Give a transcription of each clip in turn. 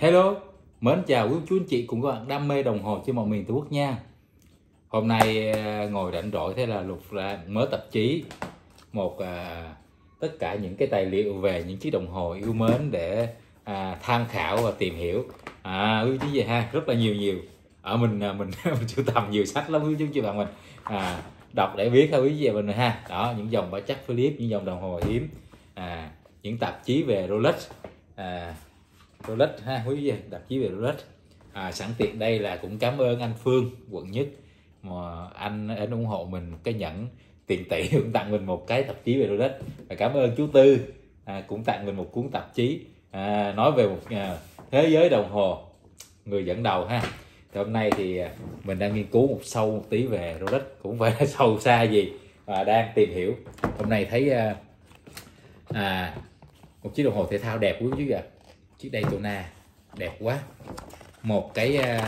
Hello, mến chào quý chú anh chị cùng các bạn đam mê đồng hồ trên mọi miền Tổ quốc nha. Hôm nay ờ, ngồi rảnh rỗi thế là lục ra mớ tạp chí một à, tất cả những cái tài liệu về những chiếc đồng hồ yêu mến để à, tham khảo và tìm hiểu. À quý chú gì ha, rất là nhiều nhiều. Ở à, mình mình mình sưu tầm nhiều sách lắm quý chú chị bạn mình. À đọc để biết ha quý vị mình ha. Đó, những dòng bảo chắc Philip, những dòng đồng hồ hiếm. À những tạp chí về Rolex. À, rolex ha quý vị tạp chí về rolex à, sẵn tiện đây là cũng cảm ơn anh phương quận nhất mà anh anh ủng hộ mình cái nhẫn tiền tỷ cũng tặng mình một cái tạp chí về rolex và cảm ơn chú tư à, cũng tặng mình một cuốn tạp chí à, nói về một à, thế giới đồng hồ người dẫn đầu ha thì hôm nay thì à, mình đang nghiên cứu một sâu một tí về rolex cũng phải là sâu xa gì và đang tìm hiểu hôm nay thấy à, à một chiếc đồng hồ thể thao đẹp quý chú ạ chiếc đai Daytona đẹp quá một cái à,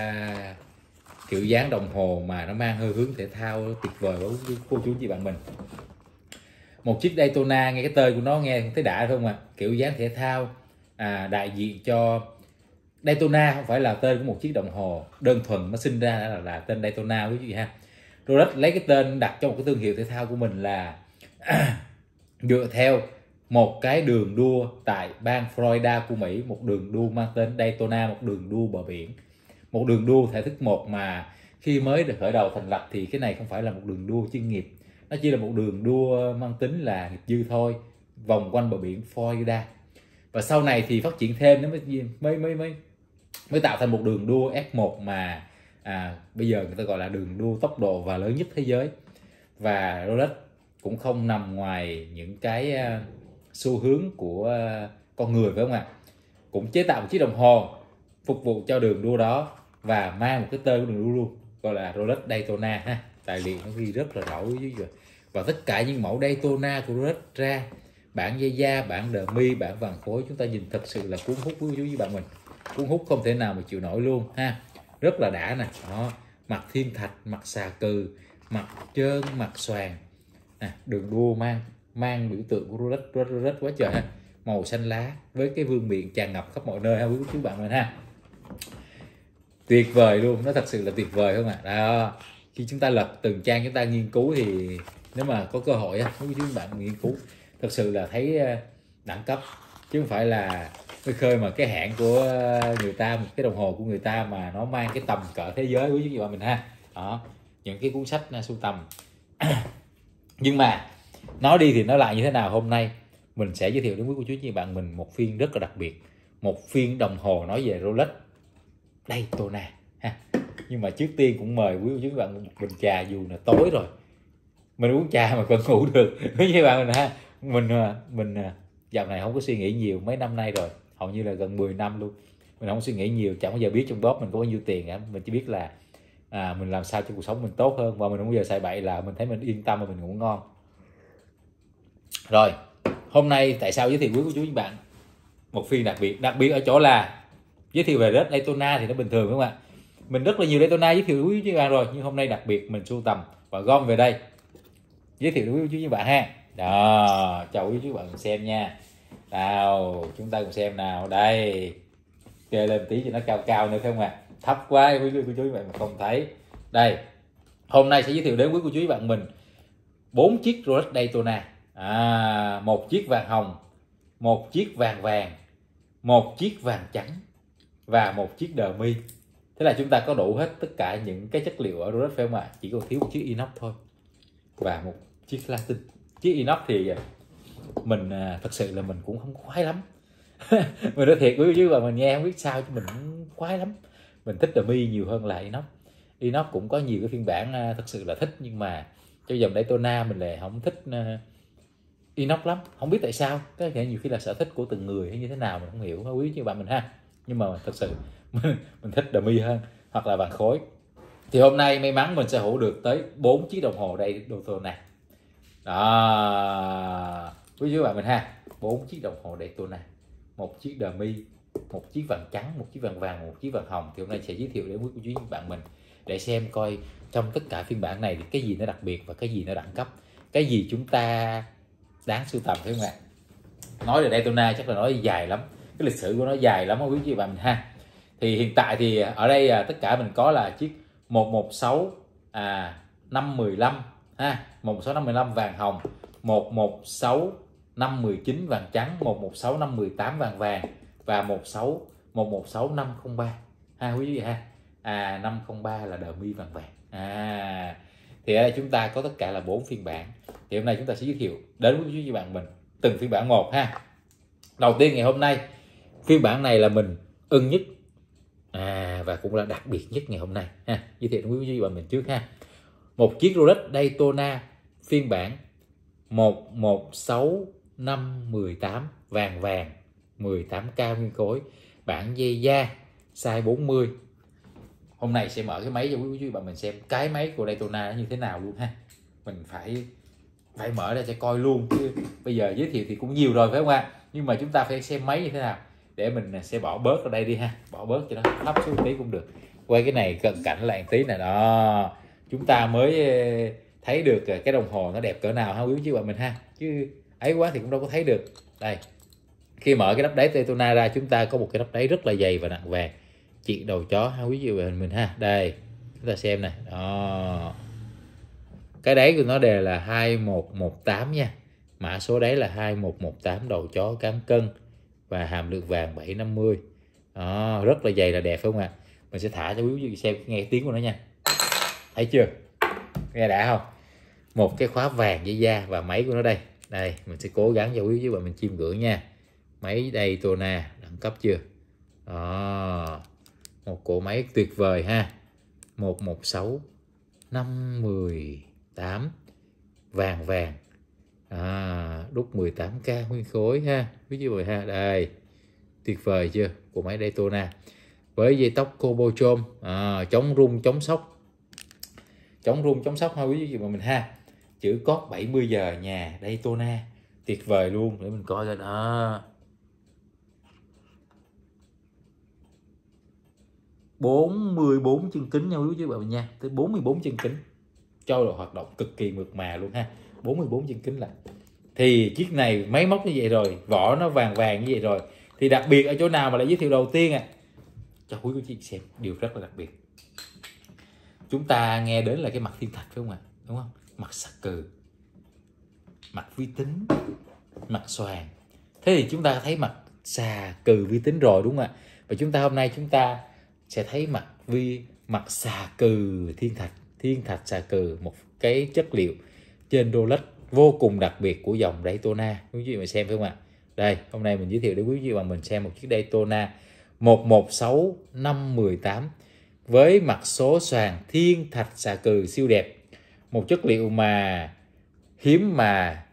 kiểu dáng đồng hồ mà nó mang hơi hướng thể thao tuyệt vời với cô chú chị bạn mình một chiếc Daytona nghe cái tên của nó nghe thấy đã không à kiểu dáng thể thao à, đại diện cho Daytona không phải là tên của một chiếc đồng hồ đơn thuần nó sinh ra là, là tên Daytona quý vị ha Rolex lấy cái tên đặt cho một cái thương hiệu thể thao của mình là dựa theo một cái đường đua tại bang Florida của Mỹ một đường đua mang tên Daytona một đường đua bờ biển một đường đua thể thức một mà khi mới được khởi đầu thành lập thì cái này không phải là một đường đua chuyên nghiệp nó chỉ là một đường đua mang tính là nghiệp dư thôi vòng quanh bờ biển Florida và sau này thì phát triển thêm nó mới mới mới mới mới tạo thành một đường đua F1 mà à, bây giờ người ta gọi là đường đua tốc độ và lớn nhất thế giới và Rolex cũng không nằm ngoài những cái à, xu hướng của ờ, con người phải không ạ cũng chế tạo một chiếc đồng hồ phục vụ cho đường đua đó và mang một cái tên của đường đua luôn gọi là Rolex Daytona ha tài liệu nó ghi rất là rõ dưới rồi. và tất cả những mẫu Daytona của Rolex ra bản dây da bản đờ mi bản vàng khối chúng ta nhìn thật sự là cuốn hút quý với bạn mình cuốn hút không thể nào mà chịu nổi luôn ha rất là đã nè đó mặt thiên thạch mặt xà cừ mặt trơn mặt xoàn à, đường đua mang mang biểu tượng của rất rất rất quá trời ha màu xanh lá với cái vương miện tràn ngập khắp mọi nơi ha quý chú bạn mình ha tuyệt vời luôn nó thật sự là tuyệt vời không ạ à? khi chúng ta lật từng trang chúng ta nghiên cứu thì nếu mà có cơ hội á quý chú bạn nghiên cứu thật sự là thấy ờ, đẳng cấp chứ không phải là cái khơi mà cái hãng của ờ, người ta một cái đồng hồ của người ta mà nó mang cái tầm cỡ thế giới quý vị bạn mình ha đó những cái cuốn sách à, sưu tầm nhưng mà nói đi thì nói lại như thế nào hôm nay mình sẽ giới thiệu đến quý cô chú như bạn mình một phiên rất là đặc biệt một phiên đồng hồ nói về Rolex đây Tona ha nhưng mà trước tiên cũng mời quý cô chú bạn một bình trà dù là tối rồi mình uống trà mà còn ngủ được quý như bạn mình ha mình à, mình à, dạo này không có suy nghĩ nhiều mấy năm nay rồi hầu như là gần 10 năm luôn mình không suy nghĩ nhiều chẳng bao giờ biết trong bóp mình có bao nhiêu tiền cả mình chỉ biết là à, mình làm sao cho cuộc sống mình tốt hơn và mình không bao giờ xài bậy là mình thấy mình yên tâm và mình ngủ ngon rồi hôm nay tại sao giới thiệu quý cô chú các bạn một phiên đặc biệt đặc biệt ở chỗ là giới thiệu về rết Daytona thì nó bình thường đúng không ạ mình rất là nhiều Daytona giới thiệu quý các bạn rồi nhưng hôm nay đặc biệt mình sưu tầm và gom về đây giới thiệu quý cô chú các bạn ha đó chào quý chú bạn xem nha nào chúng ta cùng xem nào đây kê lên tí cho nó cao cao nữa không ạ thấp quá quý cô chú bạn mà không thấy đây hôm nay sẽ giới thiệu đến quý cô chú bạn mình bốn chiếc Rolex Daytona à, một chiếc vàng hồng một chiếc vàng vàng một chiếc vàng trắng và một chiếc đờ mi thế là chúng ta có đủ hết tất cả những cái chất liệu ở Rolex phải không ạ chỉ còn thiếu một chiếc inox thôi và một chiếc latin chiếc inox thì à, mình à, thật sự là mình cũng không khoái lắm mình nói thiệt với chứ và mình nghe không biết sao chứ mình cũng khoái lắm mình thích đờ mi nhiều hơn là inox inox cũng có nhiều cái phiên bản à, thật sự là thích nhưng mà cho dòng Daytona mình lại không thích inox lắm không biết tại sao Có thể nhiều khi là sở thích của từng người hay như thế nào mình không hiểu quý như bạn mình ha nhưng mà thật sự mình, mình thích đầm mi hơn hoặc là vàng khối thì hôm nay may mắn mình sẽ hữu được tới 4 chiếc đồng hồ đây đồ tô này đó quý vị bạn mình ha bốn chiếc đồng hồ đây tô này một chiếc đờ mi một chiếc vàng trắng một chiếc vàng vàng một chiếc vàng hồng thì hôm nay sẽ giới thiệu đến quý chú bạn mình để xem coi trong tất cả phiên bản này thì cái gì nó đặc biệt và cái gì nó đẳng cấp cái gì chúng ta đáng sưu tầm phải không ạ nói về Daytona chắc là nói dài lắm cái lịch sử của nó dài lắm không quý vị và mình ha thì hiện tại thì ở đây à, tất cả mình có là chiếc 116 à 515 ha 116 515 vàng hồng 116 519 vàng trắng 116 518 vàng vàng và 16 116 503 ha quý vị ha à 503 là đờ mi vàng vàng à thì ở đây chúng ta có tất cả là bốn phiên bản thì hôm nay chúng ta sẽ giới thiệu đến quý vị bạn mình từng phiên bản một ha đầu tiên ngày hôm nay phiên bản này là mình ưng nhất à, và cũng là đặc biệt nhất ngày hôm nay ha giới thiệu đến quý vị bạn mình trước ha một chiếc Rolex Daytona phiên bản 116518 vàng vàng 18 k nguyên khối bản dây da size 40 hôm nay sẽ mở cái máy cho quý vị bạn mình xem cái máy của Daytona như thế nào luôn ha mình phải phải mở ra cho coi luôn chứ bây giờ giới thiệu thì cũng nhiều rồi phải không ạ nhưng mà chúng ta phải xem máy như thế nào để mình sẽ bỏ bớt ở đây đi ha bỏ bớt cho nó thấp xuống tí cũng được quay cái này cận cảnh lại tí này đó chúng ta mới ờ, thấy được cái đồng hồ nó đẹp cỡ nào ha quý vị bạn mình ha chứ ấy quá thì cũng đâu có thấy được đây khi mở cái đắp đáy Daytona ra chúng ta có một cái đắp đáy rất là dày và nặng về chiếc đầu chó ha quý vị về hình mình ha đây chúng ta xem này đó cái đáy của nó đề là 2118 nha mã số đáy là 2118 đầu chó cám cân và hàm lượng vàng 750 đó, rất là dày là đẹp không ạ à? mình sẽ thả cho quý vị xem nghe tiếng của nó nha thấy chưa nghe đã không một cái khóa vàng với da và máy của nó đây đây mình sẽ cố gắng cho quý vị và mình chim gửi nha máy đây tona đẳng cấp chưa đó một cỗ máy tuyệt vời ha 116 518 vàng vàng à, đúc 18k nguyên khối ha quý vị rồi ha đây tuyệt vời chưa của máy Daytona với dây tóc Kobo Chôm à, chống rung chống sốc chống rung chống sốc ha quý vị mà mình ha chữ cót 70 giờ nhà Daytona tuyệt vời luôn để mình coi lên à, 44 chân kính nha quý bà bạn nha tới 44 chân kính cho là hoạt động cực kỳ mượt mà luôn ha 44 chân kính là thì chiếc này máy móc như vậy rồi vỏ nó vàng vàng như vậy rồi thì đặc biệt ở chỗ nào mà lại giới thiệu đầu tiên à cho quý cô chị xem điều rất là đặc biệt chúng ta nghe đến là cái mặt thiên thạch phải không ạ đúng không mặt sạc cừ mặt vi tính mặt xoàn thế thì chúng ta thấy mặt xà cừ vi tính rồi đúng không ạ và chúng ta hôm nay chúng ta sẽ thấy mặt vi mặt xà cừ thiên thạch thiên thạch xà cừ một cái chất liệu trên đô lách vô cùng đặc biệt của dòng Daytona quý vị mình xem phải không ạ đây hôm nay mình giới thiệu đến quý vị và mình xem một chiếc Daytona 116 518 với mặt số sàn thiên thạch xà cừ siêu đẹp một chất liệu mà hiếm mà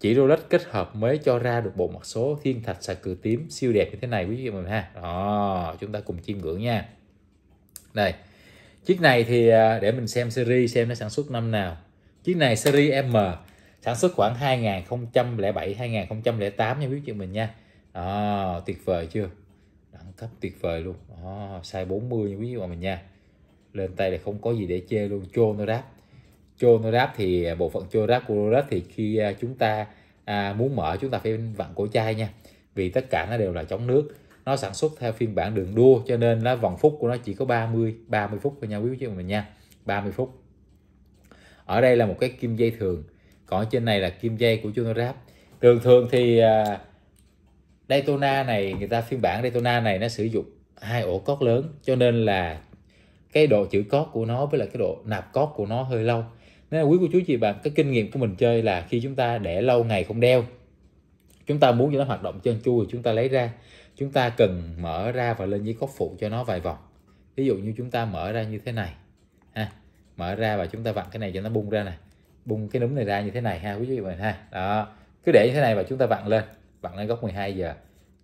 chỉ rolex kết hợp mới cho ra được bộ mặt số thiên thạch sạc cừ tím siêu đẹp như thế này quý vị mình ha đó chúng ta cùng chiêm ngưỡng nha đây chiếc này thì à, để mình xem series xem nó sản xuất năm nào chiếc này series M sản xuất khoảng 2007 2008 nha quý vị mình nha đó, tuyệt vời chưa đẳng cấp tuyệt vời luôn đó, size 40 nha quý vị mình nha lên tay là không có gì để chê luôn chôn nó đáp Chronograph thì à, bộ phận Chronograph của Chronograph thì khi à, chúng ta à, muốn mở chúng ta phải vặn cổ chai nha vì tất cả nó đều là chống nước nó sản xuất theo phiên bản đường đua cho nên nó vòng phút của nó chỉ có 30 30 phút thôi nha quý vị mình nha 30 phút ở đây là một cái kim dây thường còn trên này là kim dây của Chronograph thường thường thì à, Daytona này người ta phiên bản Daytona này nó sử dụng hai ổ cốt lớn cho nên là cái độ chữ cốt của nó với là cái độ nạp cốt của nó hơi lâu nên là quý cô chú chị bạn cái kinh nghiệm của mình chơi là khi chúng ta để lâu ngày không đeo chúng ta muốn cho nó hoạt động chân chui chúng ta lấy ra chúng ta cần mở ra và lên dưới cốc phụ cho nó vài vòng ví dụ như chúng ta mở ra như thế này ha mở ra và chúng ta vặn cái này cho nó bung ra nè bung cái núm này ra như thế này ha quý chú chị mình ha đó cứ để như thế này và chúng ta vặn lên vặn lên góc 12 giờ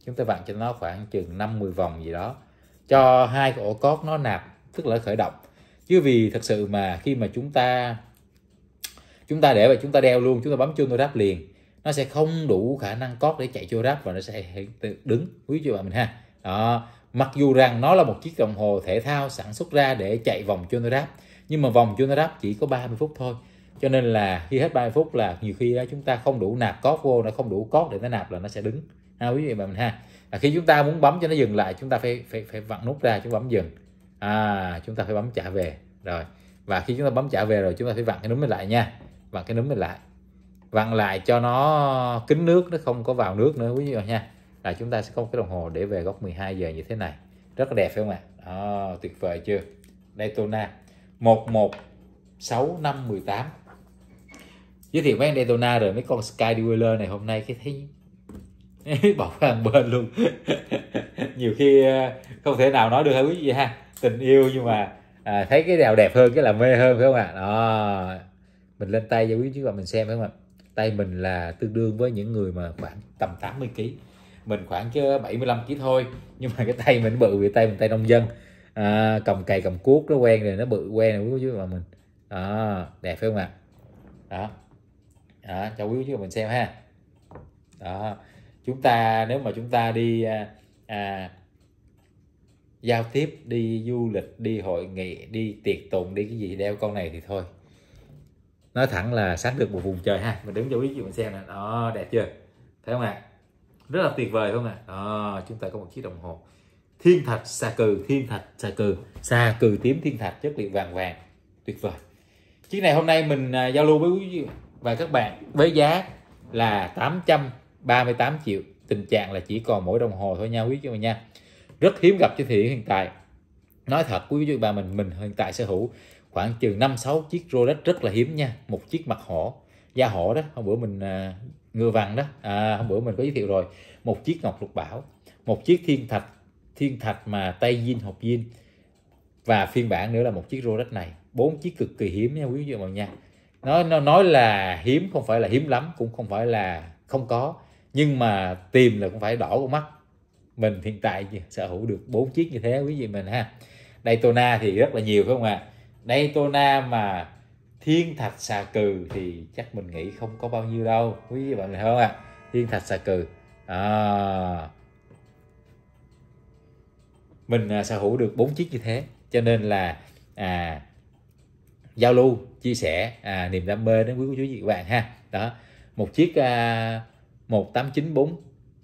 chúng ta vặn cho nó khoảng chừng 50 vòng gì đó cho hai cái ổ cót nó nạp tức là khởi động chứ vì thật sự mà khi mà chúng ta chúng ta để và chúng ta đeo luôn chúng ta bấm chuông tôi ráp liền nó sẽ không đủ khả năng cót để chạy vô ráp và nó sẽ đứng quý chị bạn mình ha đó mặc dù rằng nó là một chiếc đồng hồ thể thao sản xuất ra để chạy vòng chuông ráp nhưng mà vòng chuông ráp chỉ có 30 phút thôi cho nên là khi hết 30 phút là nhiều khi đó chúng ta không đủ nạp cót vô nó không đủ cót để nó nạp là nó sẽ đứng ha quý vị bạn mình ha là khi chúng ta muốn bấm cho nó dừng lại chúng ta phải phải phải vặn nút ra chúng bấm dừng à chúng ta phải bấm trả về rồi và khi chúng ta bấm trả về rồi chúng ta phải vặn cái núm lại nha vặn cái núm mình lại vặn lại cho nó kín nước nó không có vào nước nữa quý vị nha là chúng ta sẽ có một cái đồng hồ để về góc 12 giờ như thế này rất là đẹp phải không ạ à? tuyệt vời chưa Daytona 116518 giới thiệu mấy con Daytona rồi mấy con Sky Dweller này hôm nay cái thấy bỏ qua bên luôn nhiều khi ờ, không thể nào nói được hả quý vị ha tình yêu nhưng mà à, thấy cái nào đẹp hơn cái là mê hơn phải không ạ à? đó mình lên tay cho quý chứ và mình xem phải không ạ tay mình là tương đương với những người mà khoảng tầm 80 kg mình khoảng chứ 75 kg thôi nhưng mà cái tay mình bự vì tay mình tay nông dân à, cầm cày cầm cuốc nó quen rồi nó bự quen rồi quý chứ mà mình à, đẹp phải không ạ đó đó cho quý chứ mình xem ha đó chúng ta nếu mà chúng ta đi à, à, giao tiếp đi du lịch đi hội nghị đi tiệc tùng đi cái gì đeo con này thì thôi nói thẳng là sát được một vùng trời ha mình đứng cho quý vị mình xem nè đó đẹp chưa thấy không ạ à? rất là tuyệt vời không ạ à? chúng ta có một chiếc đồng hồ thiên thạch xà cừ thiên thạch xà cừ xà cừ tím thiên thạch chất liệu vàng vàng tuyệt vời chiếc này hôm nay mình à, giao lưu với quý và các bạn với giá là 838 triệu tình trạng là chỉ còn mỗi đồng hồ thôi nha quý vị nha rất hiếm gặp trên thị hiện tại nói thật quý vị và mình mình hiện tại sở hữu khoảng chừng 5 6 chiếc Rolex rất là hiếm nha, một chiếc mặt hổ, da hổ đó, hôm bữa mình à, ngựa vằn đó, à, hôm bữa mình có giới thiệu rồi, một chiếc ngọc lục bảo, một chiếc thiên thạch, thiên thạch mà tay zin học zin và phiên bản nữa là một chiếc Rolex này, bốn chiếc cực kỳ hiếm nha quý vị mọi nha. Nó, nó nói là hiếm không phải là hiếm lắm cũng không phải là không có nhưng mà tìm là cũng phải đỏ con mắt mình hiện tại sở hữu được bốn chiếc như thế quý vị mình ha Daytona thì rất là nhiều phải không ạ à? nay tô na mà thiên thạch xà cừ thì chắc mình nghĩ không có bao nhiêu đâu quý vị bạn thấy không ạ à? thiên thạch xà cừ à, mình à, sở hữu được bốn chiếc như thế cho nên là à, giao lưu chia sẻ à, niềm đam mê đến quý cô chú chị các bạn ha đó một chiếc à, 18944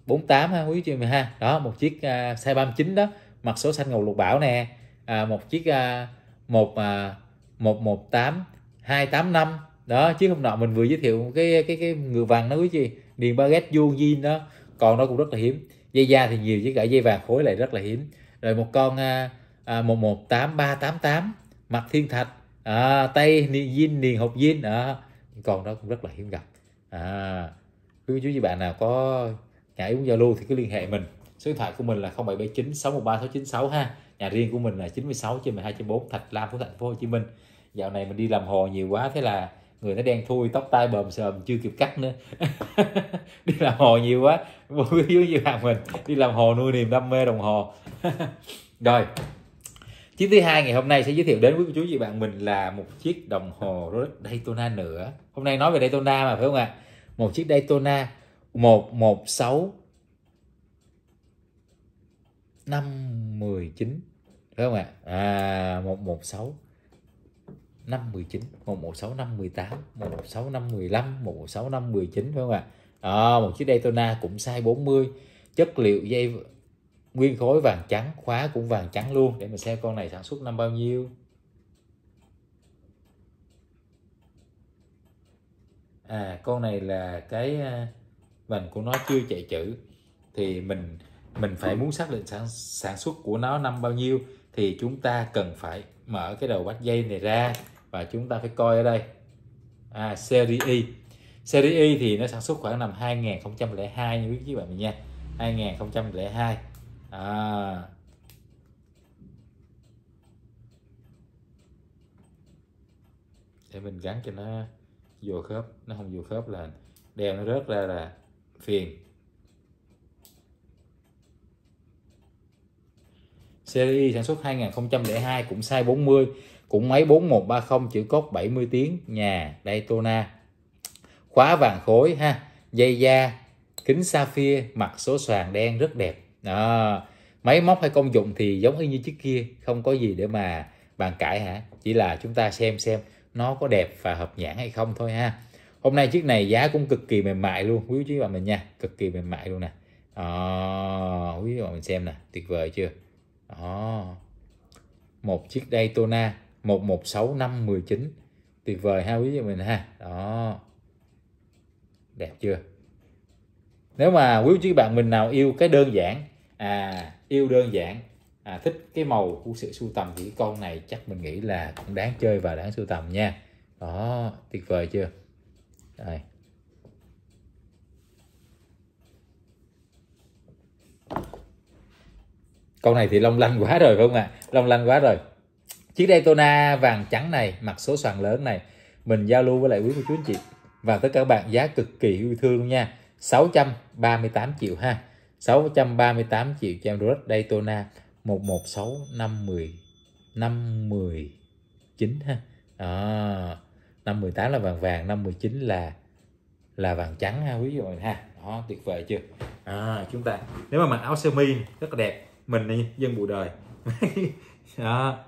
48 ha quý chị mình ha đó một chiếc à, size 39 đó mặt số xanh ngầu lục bảo nè à, một chiếc à, một à, một một tám hai tám năm đó chứ không nọ mình vừa giới thiệu cái cái cái người vàng nó quý chị điền ba baguette vuông zin đó còn nó cũng rất là hiếm dây da thì nhiều chứ cả dây vàng khối lại rất là hiếm rồi một con à, à, một một tám ba tám tám mặt thiên thạch à, tay zin niền hộp zin à, còn đó cũng rất là hiếm gặp à, quý chú với bạn nào có ngại uống giao lưu thì cứ liên hệ mình số điện thoại của mình là 0779 613 696 ha nhà riêng của mình là 96 trên 12 trên 4 Thạch Lam của thành phố Hồ Chí Minh dạo này mình đi làm hồ nhiều quá thế là người nó đen thui tóc tai bờm sờm chưa kịp cắt nữa đi làm hồ nhiều quá vô thiếu như hàng mình đi làm hồ nuôi niềm đam mê đồng hồ rồi chiếc thứ hai ngày hôm nay sẽ giới thiệu đến quý chú và bạn mình là một chiếc đồng hồ Daytona nữa hôm nay nói về Daytona mà phải không ạ à? một chiếc Daytona 116 519 đúng không ạ à một một sáu năm mười chín một một sáu năm mười tám một một sáu năm mười lăm một một sáu năm mười chín phải không ạ à, một chiếc Daytona cũng size 40 chất liệu dây nguyên khối vàng trắng khóa cũng vàng trắng luôn để mình xem con này sản xuất năm bao nhiêu à con này là cái à, vành của nó chưa chạy chữ thì mình mình phải muốn xác định sản, sản xuất của nó năm bao nhiêu thì chúng ta cần phải mở cái đầu bắt dây này ra và chúng ta phải coi ở đây à, series Y e. series Y e thì nó sản xuất khoảng năm 2002 như quý vị bạn mình nha 2002 à. để mình gắn cho nó vô khớp nó không vô khớp là đeo nó rớt ra là phiền series sản xuất 2002 cũng size 40 cũng máy 4130 chữ cốt 70 tiếng nhà Daytona khóa vàng khối ha dây da kính sapphire mặt số sàn đen rất đẹp à, máy móc hay công dụng thì giống y như chiếc kia không có gì để mà bàn cãi hả chỉ là chúng ta xem xem nó có đẹp và hợp nhãn hay không thôi ha hôm nay chiếc này giá cũng cực kỳ mềm mại luôn quý chú và mình nha cực kỳ mềm mại luôn nè à, quý vị mình xem nè tuyệt vời chưa đó. Ờ. một chiếc Daytona 116519 tuyệt vời ha quý vị mình ha đó đẹp chưa nếu mà quý vị bạn mình nào yêu cái đơn giản à yêu đơn giản à, thích cái màu của sự sưu tầm thì con này chắc mình nghĩ là cũng đáng chơi và đáng sưu tầm nha đó tuyệt vời chưa Đây. câu này thì long lanh quá rồi phải không ạ long lanh quá rồi chiếc Daytona vàng trắng này mặt số sàn lớn này mình giao lưu với lại quý cô chú anh chị và tất cả các bạn giá cực kỳ yêu thương luôn nha 638 triệu ha 638 triệu cho em Rolex Daytona 116 510 519 ha à, 518 là vàng vàng 519 là là vàng trắng ha quý vị ha đó tuyệt vời chưa à, chúng ta nếu mà mặc áo sơ mi rất là đẹp mình là dân bù đời đó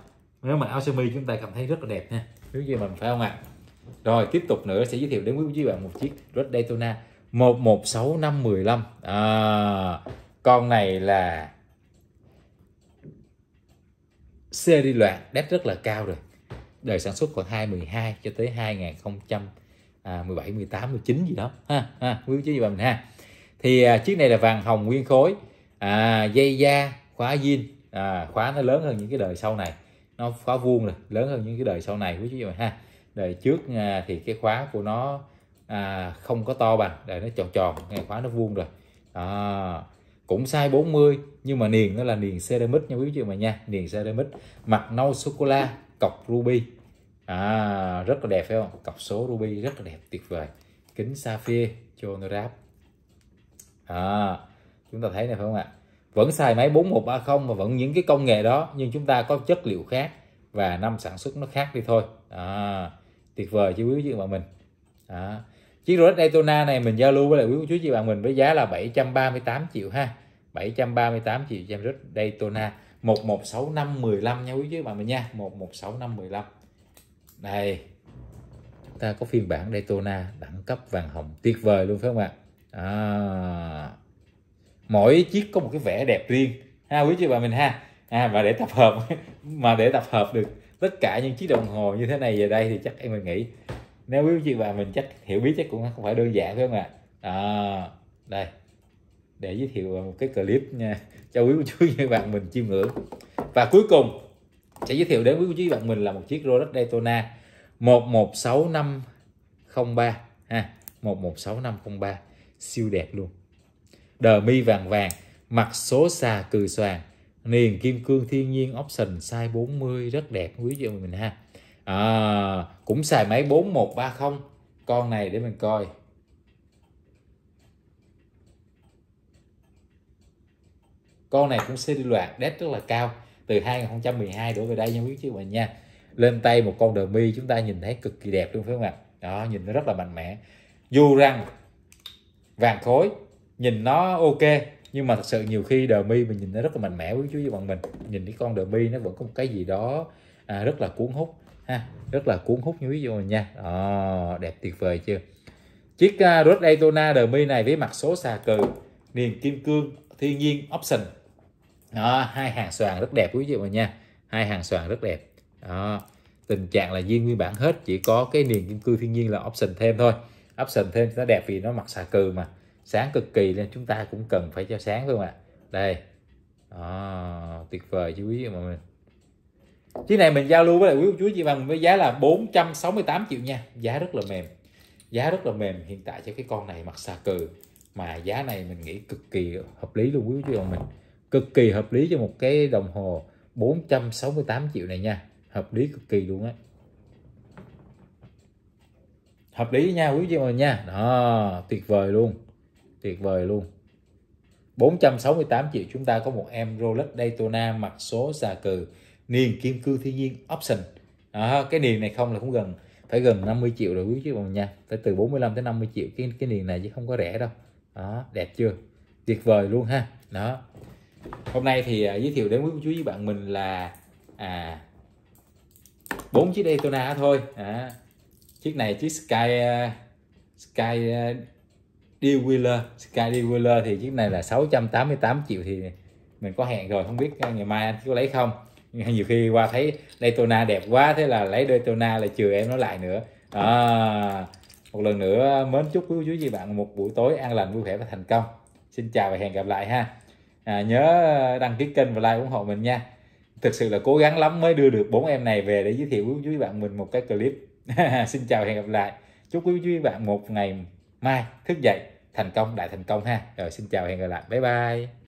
nếu mà áo sơ mi chúng ta cảm thấy rất là đẹp nha nếu như mình phải không ạ à? rồi tiếp tục nữa sẽ giới thiệu đến quý vị bạn một chiếc Red Daytona 116515 à, con này là series loạt đét rất là cao rồi đời sản xuất khoảng 2012 cho tới 2017 18 19 gì đó ha, ha quý vị bạn mình ha thì à, chiếc này là vàng hồng nguyên khối à, dây da khóa zin à, khóa nó lớn hơn những cái đời sau này nó khóa vuông rồi lớn hơn những cái đời sau này quý chú ha đời trước à, thì cái khóa của nó à, không có to bằng đời nó tròn tròn ngày khóa nó vuông rồi à, cũng size 40 nhưng mà niền nó là niền ceramic nha quý chị mà nha niền ceramic mặt nâu sô cô la cọc ruby à, rất là đẹp phải không cọc số ruby rất là đẹp tuyệt vời kính sapphire chronograph à, chúng ta thấy này phải không ạ vẫn xài máy 4130 mà vẫn những cái công nghệ đó nhưng chúng ta có chất liệu khác và năm sản xuất nó khác đi thôi à, tuyệt vời chứ quý chị bạn mình à, chiếc Rolex Daytona này mình giao lưu với lại quý chú chị bạn mình với giá là 738 triệu ha 738 triệu cho Rolex Daytona 116515 nha quý chú bạn mình nha 116515 này chúng ta có phiên bản Daytona đẳng cấp vàng hồng tuyệt vời luôn phải không ạ à mỗi chiếc có một cái vẻ đẹp riêng ha quý chị bà mình ha à, và để tập hợp mà để tập hợp được tất cả những chiếc đồng hồ như thế này về đây thì chắc em mình nghĩ nếu quý chị bà mình chắc hiểu biết chắc cũng không phải đơn giản phải không ạ à? đây để giới thiệu một cái clip nha cho quý cô chú như bạn mình chiêm ngưỡng và cuối cùng sẽ giới thiệu đến quý cô chú bạn mình là một chiếc Rolex Daytona 116503 ha 116503 siêu đẹp luôn đờ mi vàng vàng, mặt số xà cừ xoàng, niền kim cương thiên nhiên option size 40 rất đẹp quý vị mình ha. À, cũng xài máy 4130 con này để mình coi. Con này cũng sẽ đi loạt đét rất là cao từ 2012 đổ về đây nha quý chị mình nha. Lên tay một con đờ mi chúng ta nhìn thấy cực kỳ đẹp luôn phải không ạ? Đó nhìn nó rất là mạnh mẽ. Dù rằng vàng khối nhìn nó ok nhưng mà thật sự nhiều khi đờ mi mình nhìn nó rất là mạnh mẽ quý chú với bọn mình nhìn cái con đờ mi nó vẫn có một cái gì đó à, rất là cuốn hút ha rất là cuốn hút như quý vị nha à, đẹp tuyệt vời chưa chiếc uh, à, Red Daytona mi này với mặt số xà cừ niền kim cương thiên nhiên option đó, hai hàng xoàn rất đẹp quý vị mà nha hai hàng xoàn rất đẹp đó, tình trạng là viên nguyên bản hết chỉ có cái niền kim cương thiên nhiên là option thêm thôi option thêm nó đẹp vì nó mặt xà cừ mà sáng cực kỳ nên chúng ta cũng cần phải cho sáng phải không ạ đây à, tuyệt vời chú ý mọi người chiếc này mình giao lưu với lại quý chú chị bằng với giá là 468 triệu nha giá rất là mềm giá rất là mềm hiện tại cho cái con này mặt xà cừ mà giá này mình nghĩ cực kỳ hợp lý luôn quý chú bằng mình cực kỳ hợp lý cho một cái đồng hồ 468 triệu này nha hợp lý cực kỳ luôn á hợp lý nha quý chị vị ơi nha đó tuyệt vời luôn tuyệt vời luôn 468 triệu chúng ta có một em Rolex Daytona mặt số xà cừ niền kim cương thiên nhiên option à, cái niền này không là cũng gần phải gần 50 triệu rồi quý chứ còn nha phải từ 45 tới 50 triệu cái cái niền này chứ không có rẻ đâu đó đẹp chưa tuyệt vời luôn ha đó hôm nay thì à, giới thiệu đến quý chú với bạn mình là à bốn chiếc Daytona thôi à, chiếc này chiếc Sky uh, Sky uh, Deal Sky Deal Wheeler thì chiếc này là 688 triệu thì mình có hẹn rồi không biết ngày mai anh có lấy không nhưng nhiều khi qua thấy Daytona đẹp quá thế là lấy Daytona là trừ em nó lại nữa à, một lần nữa mến chúc quý quý vị bạn một buổi tối an lành vui vẻ và thành công xin chào và hẹn gặp lại ha à, nhớ đăng ký kênh và like ủng hộ mình nha thực sự là cố gắng lắm mới đưa được bốn em này về để giới thiệu quý quý bạn mình một cái clip xin chào và hẹn gặp lại chúc quý chú, quý bạn một ngày mai thức dậy thành công đại thành công ha rồi xin chào hẹn gặp lại bye bye